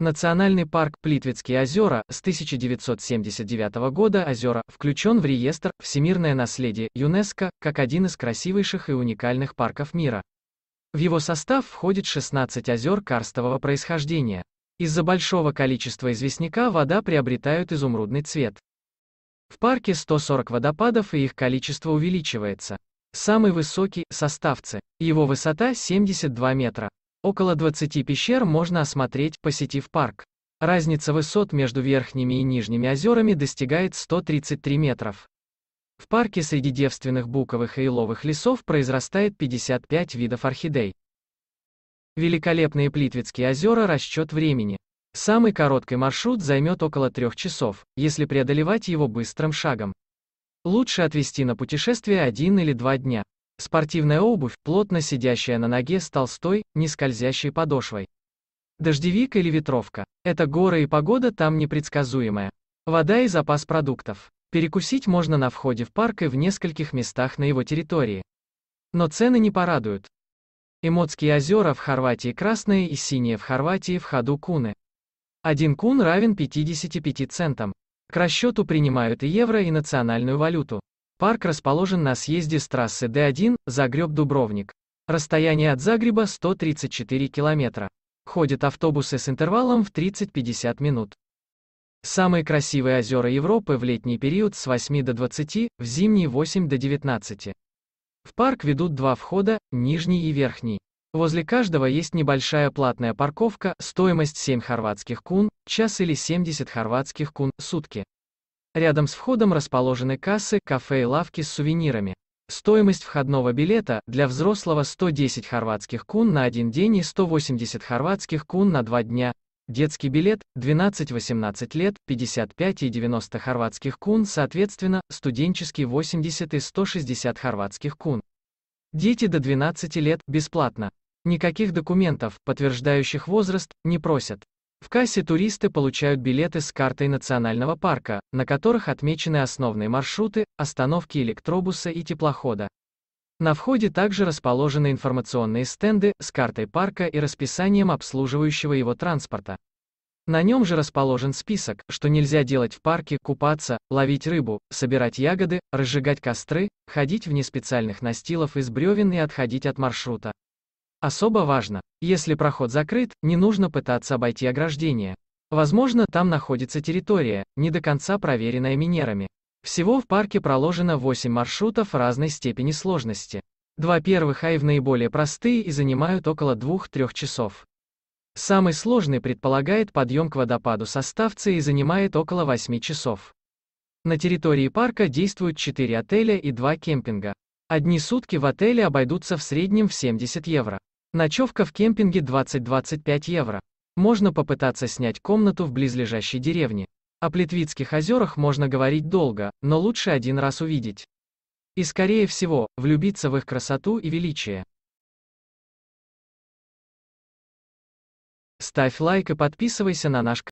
Национальный парк Плитвицкие озера с 1979 года озера включен в реестр «Всемирное наследие» ЮНЕСКО как один из красивейших и уникальных парков мира. В его состав входит 16 озер карстового происхождения. Из-за большого количества известняка вода приобретает изумрудный цвет. В парке 140 водопадов и их количество увеличивается. Самый высокий – Составцы. Его высота 72 метра. Около 20 пещер можно осмотреть, посетив парк. Разница высот между верхними и нижними озерами достигает 133 метров. В парке среди девственных буковых и еловых лесов произрастает 55 видов орхидей. Великолепные Плитвицкие озера расчет времени. Самый короткий маршрут займет около трех часов, если преодолевать его быстрым шагом. Лучше отвести на путешествие один или два дня. Спортивная обувь, плотно сидящая на ноге с толстой, не скользящей подошвой. Дождевик или ветровка. Это горы и погода там непредсказуемая. Вода и запас продуктов. Перекусить можно на входе в парк и в нескольких местах на его территории. Но цены не порадуют. Эмоцкие озера в Хорватии красные и синие в Хорватии в ходу куны. Один кун равен 55 центам. К расчету принимают и евро, и национальную валюту. Парк расположен на съезде с трассы Д1, Загреб-Дубровник. Расстояние от Загреба 134 километра. Ходят автобусы с интервалом в 30-50 минут. Самые красивые озера Европы в летний период с 8 до 20, в зимний 8 до 19. В парк ведут два входа, нижний и верхний. Возле каждого есть небольшая платная парковка, стоимость 7 хорватских кун, час или 70 хорватских кун, сутки. Рядом с входом расположены кассы, кафе и лавки с сувенирами. Стоимость входного билета для взрослого 110 хорватских кун на один день и 180 хорватских кун на два дня. Детский билет 12-18 лет, 55 и 90 хорватских кун, соответственно, студенческий 80 и 160 хорватских кун. Дети до 12 лет бесплатно. Никаких документов, подтверждающих возраст, не просят. В кассе туристы получают билеты с картой национального парка, на которых отмечены основные маршруты, остановки электробуса и теплохода. На входе также расположены информационные стенды с картой парка и расписанием обслуживающего его транспорта. На нем же расположен список, что нельзя делать в парке, купаться, ловить рыбу, собирать ягоды, разжигать костры, ходить вне специальных настилов из бревен и отходить от маршрута. Особо важно, если проход закрыт, не нужно пытаться обойти ограждение. Возможно, там находится территория, не до конца проверенная минерами. Всего в парке проложено 8 маршрутов разной степени сложности. Два первых аив наиболее простые и занимают около 2-3 часов. Самый сложный предполагает подъем к водопаду со составцы и занимает около 8 часов. На территории парка действуют 4 отеля и 2 кемпинга. Одни сутки в отеле обойдутся в среднем в 70 евро. Ночевка в кемпинге 20-25 евро. Можно попытаться снять комнату в близлежащей деревне. О Плитвицких озерах можно говорить долго, но лучше один раз увидеть. И скорее всего, влюбиться в их красоту и величие. Ставь лайк и подписывайся на наш канал.